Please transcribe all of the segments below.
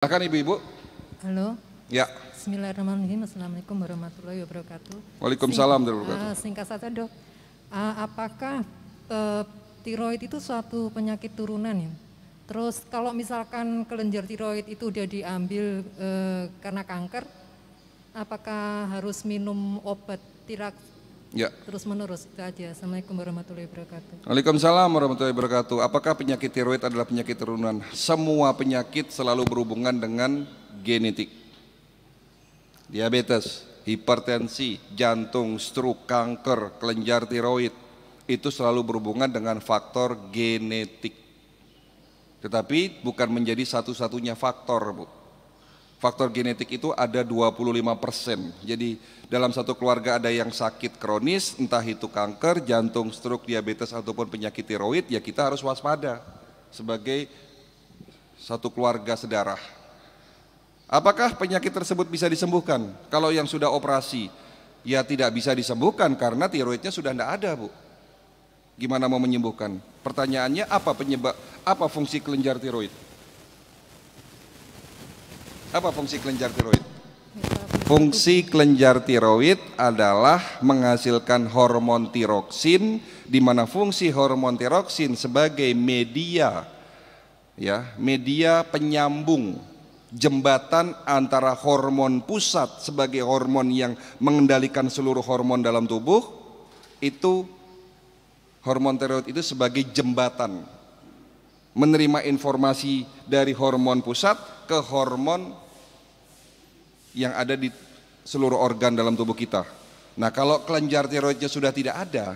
Silakan ibu-ibu. Halo. Ya. Bismillahirrahmanirrahim. Assalamualaikum warahmatullahi wabarakatuh. Waalaikumsalam warahmatullahi wabarakatuh. Eh, uh, singkat saja dok, uh, apakah uh, tiroid itu suatu penyakit turunan ya? Terus kalau misalkan kelenjar tiroid itu udah diambil uh, karena kanker, apakah harus minum obat tirak Ya. Terus menerus itu aja. Assalamualaikum warahmatullahi wabarakatuh. Waalaikumsalam warahmatullahi wabarakatuh. Apakah penyakit tiroid adalah penyakit turunan? Semua penyakit selalu berhubungan dengan genetik. Diabetes, hipertensi, jantung, stroke, kanker, kelenjar tiroid itu selalu berhubungan dengan faktor genetik. Tetapi bukan menjadi satu-satunya faktor, Bu faktor genetik itu ada 25%. persen. Jadi dalam satu keluarga ada yang sakit kronis, entah itu kanker, jantung, stroke, diabetes ataupun penyakit tiroid, ya kita harus waspada sebagai satu keluarga sedarah. Apakah penyakit tersebut bisa disembuhkan? Kalau yang sudah operasi, ya tidak bisa disembuhkan karena tiroidnya sudah tidak ada, Bu. Gimana mau menyembuhkan? Pertanyaannya apa penyebab, apa fungsi kelenjar tiroid? Apa fungsi kelenjar tiroid? Fungsi kelenjar tiroid adalah menghasilkan hormon tiroksin di mana fungsi hormon tiroksin sebagai media ya, media penyambung jembatan antara hormon pusat sebagai hormon yang mengendalikan seluruh hormon dalam tubuh itu hormon tiroid itu sebagai jembatan menerima informasi dari hormon pusat ke hormon yang ada di seluruh organ dalam tubuh kita. Nah, kalau kelenjar tiroidnya sudah tidak ada,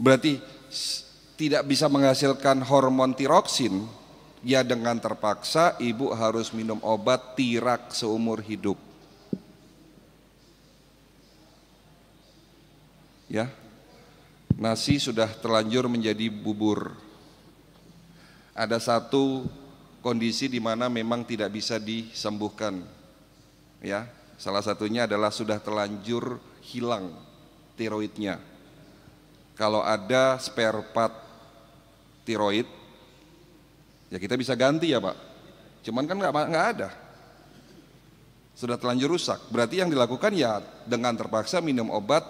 berarti tidak bisa menghasilkan hormon tiroksin, ya dengan terpaksa ibu harus minum obat tirak seumur hidup. Ya. Nasi sudah terlanjur menjadi bubur ada satu kondisi di mana memang tidak bisa disembuhkan. Ya, salah satunya adalah sudah terlanjur hilang tiroidnya. Kalau ada spare part tiroid, ya kita bisa ganti ya Pak. Cuman kan nggak ada. Sudah terlanjur rusak. Berarti yang dilakukan ya dengan terpaksa minum obat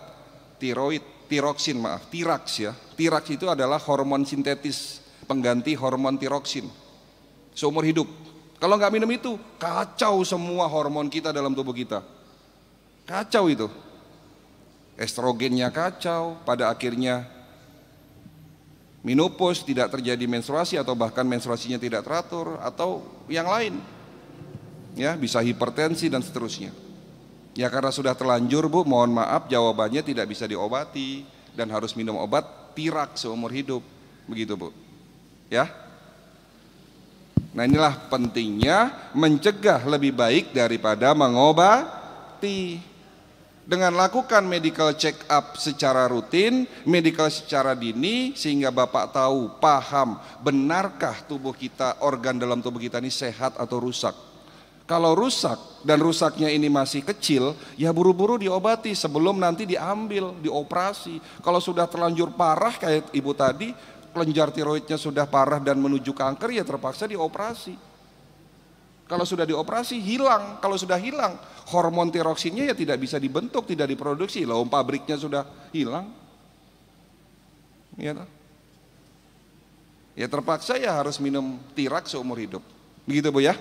tiroid, tiroksin maaf, tiraks ya. Tiraks itu adalah hormon sintetis pengganti hormon tiroksin seumur hidup. Kalau nggak minum itu kacau semua hormon kita dalam tubuh kita. Kacau itu. Estrogennya kacau, pada akhirnya menopause tidak terjadi menstruasi atau bahkan menstruasinya tidak teratur atau yang lain. Ya, bisa hipertensi dan seterusnya. Ya karena sudah terlanjur Bu, mohon maaf jawabannya tidak bisa diobati dan harus minum obat pirak seumur hidup. Begitu Bu. Ya. Nah, inilah pentingnya mencegah lebih baik daripada mengobati. Dengan lakukan medical check up secara rutin, medical secara dini sehingga Bapak tahu, paham benarkah tubuh kita, organ dalam tubuh kita ini sehat atau rusak. Kalau rusak dan rusaknya ini masih kecil, ya buru-buru diobati sebelum nanti diambil, dioperasi. Kalau sudah terlanjur parah kayak ibu tadi, kelenjar tiroidnya sudah parah dan menuju kanker ya terpaksa dioperasi. Kalau sudah dioperasi hilang, kalau sudah hilang hormon tiroksinnya ya tidak bisa dibentuk, tidak diproduksi. Loh pabriknya sudah hilang. Ya, ya terpaksa ya harus minum tirak seumur hidup. Begitu Bu ya.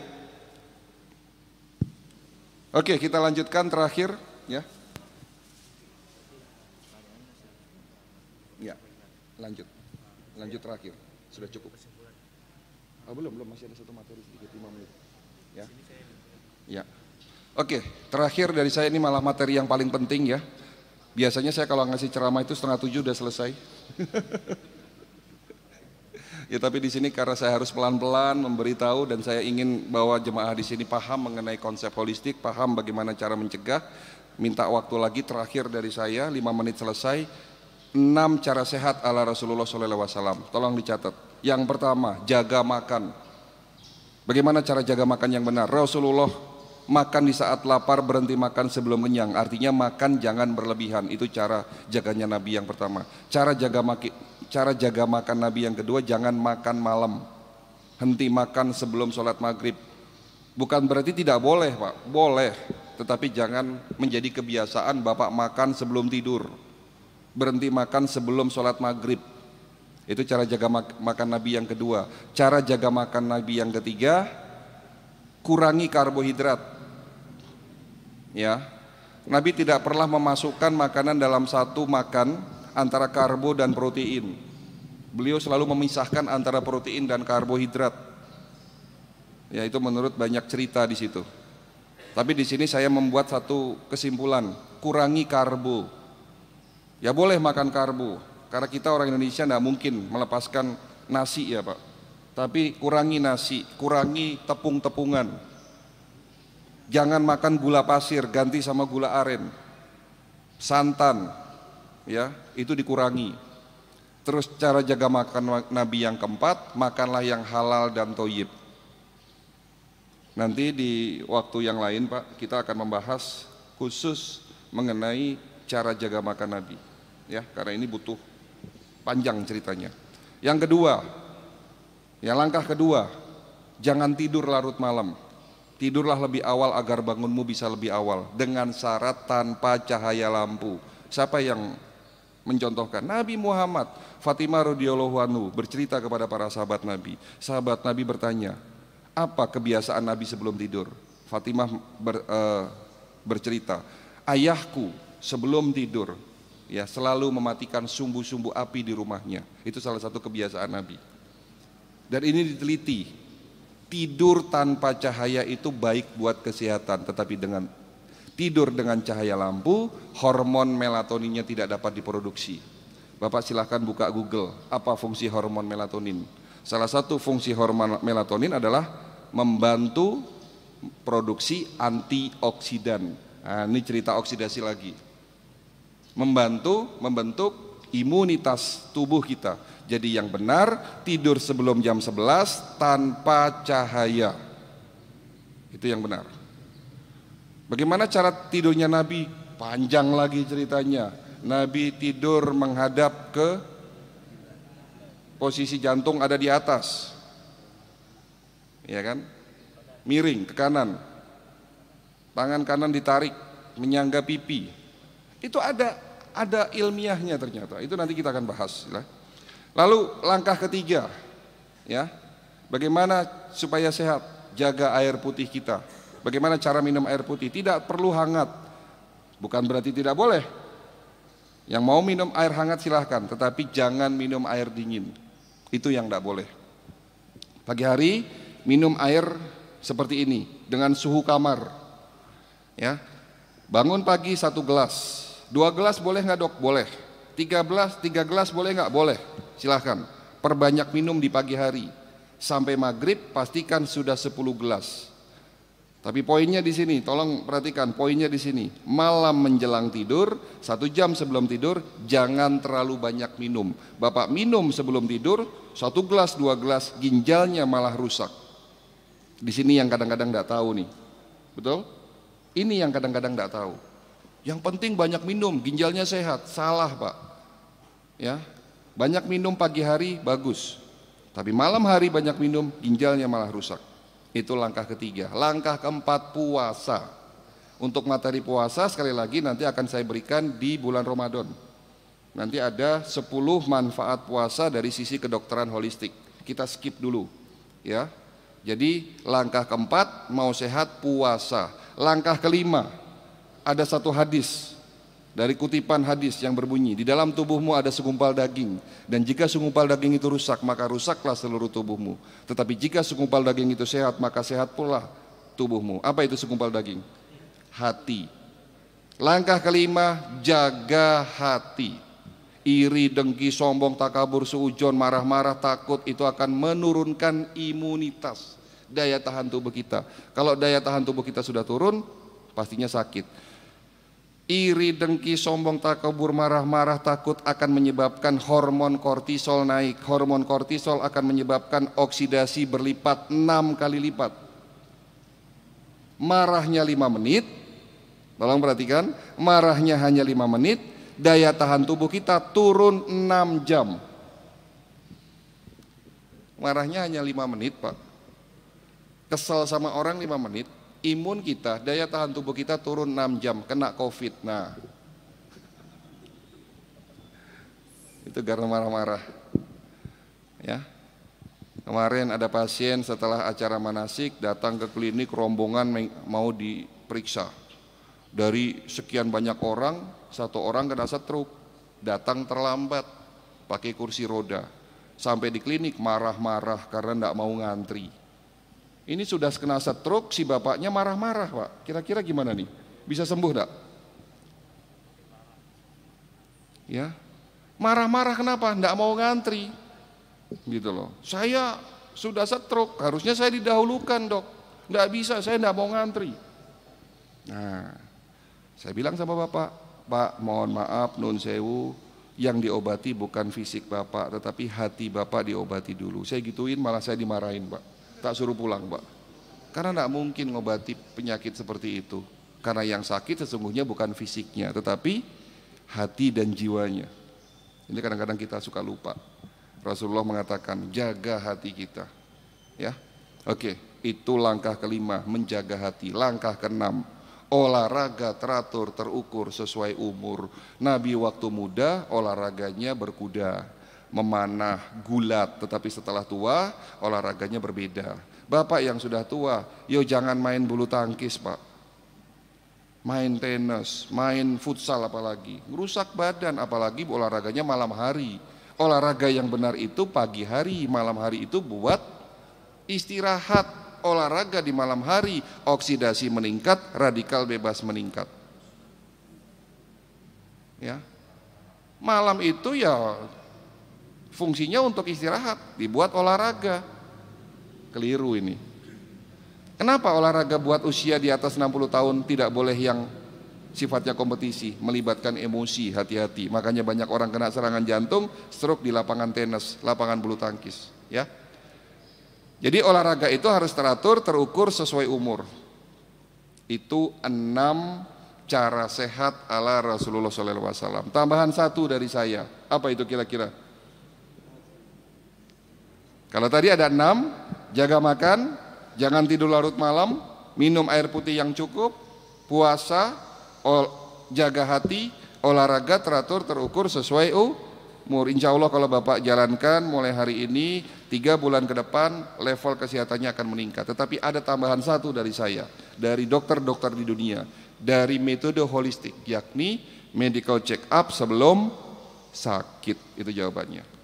Oke, kita lanjutkan terakhir ya. ya. lanjut lanjut terakhir sudah cukup oh, belum belum masih ada satu materi sedikit lima menit ya ya oke terakhir dari saya ini malah materi yang paling penting ya biasanya saya kalau ngasih ceramah itu setengah tujuh udah selesai ya tapi di sini karena saya harus pelan-pelan memberitahu dan saya ingin bahwa jemaah di sini paham mengenai konsep holistik paham bagaimana cara mencegah minta waktu lagi terakhir dari saya lima menit selesai enam cara sehat ala Rasulullah SAW. Tolong dicatat. Yang pertama, jaga makan. Bagaimana cara jaga makan yang benar? Rasulullah makan di saat lapar, berhenti makan sebelum kenyang. Artinya makan jangan berlebihan. Itu cara jaganya Nabi yang pertama. Cara jaga maki, cara jaga makan Nabi yang kedua, jangan makan malam. Henti makan sebelum sholat maghrib. Bukan berarti tidak boleh, Pak. Boleh, tetapi jangan menjadi kebiasaan Bapak makan sebelum tidur berhenti makan sebelum sholat maghrib. Itu cara jaga mak makan Nabi yang kedua. Cara jaga makan Nabi yang ketiga, kurangi karbohidrat. Ya, Nabi tidak pernah memasukkan makanan dalam satu makan antara karbo dan protein. Beliau selalu memisahkan antara protein dan karbohidrat. Ya itu menurut banyak cerita di situ. Tapi di sini saya membuat satu kesimpulan, kurangi karbo. Ya boleh makan karbo, karena kita orang Indonesia tidak mungkin melepaskan nasi ya Pak. Tapi kurangi nasi, kurangi tepung-tepungan. Jangan makan gula pasir, ganti sama gula aren. Santan, ya itu dikurangi. Terus cara jaga makan Nabi yang keempat, makanlah yang halal dan toyib. Nanti di waktu yang lain Pak, kita akan membahas khusus mengenai cara jaga makan Nabi. Ya, karena ini butuh panjang ceritanya. Yang kedua, yang langkah kedua, jangan tidur larut malam. Tidurlah lebih awal agar bangunmu bisa lebih awal dengan syarat tanpa cahaya lampu. Siapa yang mencontohkan Nabi Muhammad Fatimah radhiyallahu anhu bercerita kepada para sahabat Nabi. Sahabat Nabi bertanya, "Apa kebiasaan Nabi sebelum tidur?" Fatimah ber, uh, bercerita, "Ayahku sebelum tidur ya selalu mematikan sumbu-sumbu api di rumahnya. Itu salah satu kebiasaan Nabi. Dan ini diteliti. Tidur tanpa cahaya itu baik buat kesehatan, tetapi dengan tidur dengan cahaya lampu, hormon melatoninnya tidak dapat diproduksi. Bapak silahkan buka Google, apa fungsi hormon melatonin. Salah satu fungsi hormon melatonin adalah membantu produksi antioksidan. Nah, ini cerita oksidasi lagi membantu membentuk imunitas tubuh kita. Jadi yang benar tidur sebelum jam 11 tanpa cahaya. Itu yang benar. Bagaimana cara tidurnya Nabi? Panjang lagi ceritanya. Nabi tidur menghadap ke posisi jantung ada di atas. Ya kan? Miring ke kanan. Tangan kanan ditarik menyangga pipi. Itu ada ada ilmiahnya ternyata. Itu nanti kita akan bahas. Ya. Lalu langkah ketiga, ya, bagaimana supaya sehat? Jaga air putih kita. Bagaimana cara minum air putih? Tidak perlu hangat. Bukan berarti tidak boleh. Yang mau minum air hangat silahkan, tetapi jangan minum air dingin. Itu yang tidak boleh. Pagi hari minum air seperti ini dengan suhu kamar. Ya, bangun pagi satu gelas, Dua gelas boleh nggak dok? Boleh. Tiga gelas, tiga gelas boleh nggak? Boleh. Silahkan. Perbanyak minum di pagi hari. Sampai maghrib pastikan sudah sepuluh gelas. Tapi poinnya di sini, tolong perhatikan poinnya di sini. Malam menjelang tidur, satu jam sebelum tidur, jangan terlalu banyak minum. Bapak minum sebelum tidur, satu gelas, dua gelas, ginjalnya malah rusak. Di sini yang kadang-kadang tidak -kadang tahu nih, betul? Ini yang kadang-kadang tidak -kadang tahu. Yang penting banyak minum, ginjalnya sehat. Salah, Pak. Ya. Banyak minum pagi hari bagus. Tapi malam hari banyak minum, ginjalnya malah rusak. Itu langkah ketiga. Langkah keempat puasa. Untuk materi puasa sekali lagi nanti akan saya berikan di bulan Ramadan. Nanti ada 10 manfaat puasa dari sisi kedokteran holistik. Kita skip dulu ya. Jadi langkah keempat mau sehat puasa. Langkah kelima ada satu hadis dari kutipan hadis yang berbunyi, di dalam tubuhmu ada segumpal daging, dan jika segumpal daging itu rusak, maka rusaklah seluruh tubuhmu. Tetapi jika segumpal daging itu sehat, maka sehat pula tubuhmu. Apa itu segumpal daging? Hati. Langkah kelima, jaga hati. Iri, dengki, sombong, takabur, seujon, marah-marah, takut, itu akan menurunkan imunitas daya tahan tubuh kita. Kalau daya tahan tubuh kita sudah turun, pastinya sakit. Iri, dengki, sombong, takabur, marah-marah, takut akan menyebabkan hormon kortisol naik. Hormon kortisol akan menyebabkan oksidasi berlipat 6 kali lipat. Marahnya 5 menit, tolong perhatikan, marahnya hanya 5 menit, daya tahan tubuh kita turun 6 jam. Marahnya hanya 5 menit, Pak. Kesel sama orang 5 menit, imun kita, daya tahan tubuh kita turun 6 jam, kena covid. Nah, itu karena marah-marah. Ya, kemarin ada pasien setelah acara manasik datang ke klinik rombongan mau diperiksa. Dari sekian banyak orang, satu orang kena setruk, datang terlambat, pakai kursi roda. Sampai di klinik marah-marah karena tidak mau ngantri ini sudah kena stroke, si bapaknya marah-marah pak. Kira-kira gimana nih? Bisa sembuh enggak? Ya, marah-marah kenapa? Enggak mau ngantri, gitu loh. Saya sudah stroke, harusnya saya didahulukan dok. Enggak bisa, saya enggak mau ngantri. Nah, saya bilang sama bapak, pak mohon maaf nun sewu, yang diobati bukan fisik bapak, tetapi hati bapak diobati dulu. Saya gituin, malah saya dimarahin pak tak suruh pulang pak karena tidak mungkin mengobati penyakit seperti itu karena yang sakit sesungguhnya bukan fisiknya tetapi hati dan jiwanya ini kadang-kadang kita suka lupa Rasulullah mengatakan jaga hati kita ya oke itu langkah kelima menjaga hati langkah keenam olahraga teratur terukur sesuai umur Nabi waktu muda olahraganya berkuda memanah, gulat, tetapi setelah tua olahraganya berbeda. Bapak yang sudah tua, yo jangan main bulu tangkis, Pak. Main tenis, main futsal apalagi. Rusak badan apalagi olahraganya malam hari. Olahraga yang benar itu pagi hari, malam hari itu buat istirahat. Olahraga di malam hari, oksidasi meningkat, radikal bebas meningkat. Ya, malam itu ya Fungsinya untuk istirahat, dibuat olahraga. Keliru ini. Kenapa olahraga buat usia di atas 60 tahun tidak boleh yang sifatnya kompetisi, melibatkan emosi, hati-hati. Makanya banyak orang kena serangan jantung, stroke di lapangan tenis, lapangan bulu tangkis, ya. Jadi olahraga itu harus teratur, terukur sesuai umur. Itu enam cara sehat ala Rasulullah SAW. Tambahan satu dari saya, apa itu kira-kira? Kalau tadi ada enam, jaga makan, jangan tidur larut malam, minum air putih yang cukup, puasa, ol, jaga hati, olahraga teratur terukur sesuai umur. Insya Allah kalau Bapak jalankan mulai hari ini, tiga bulan ke depan level kesehatannya akan meningkat. Tetapi ada tambahan satu dari saya, dari dokter-dokter di dunia, dari metode holistik, yakni medical check up sebelum sakit. Itu jawabannya.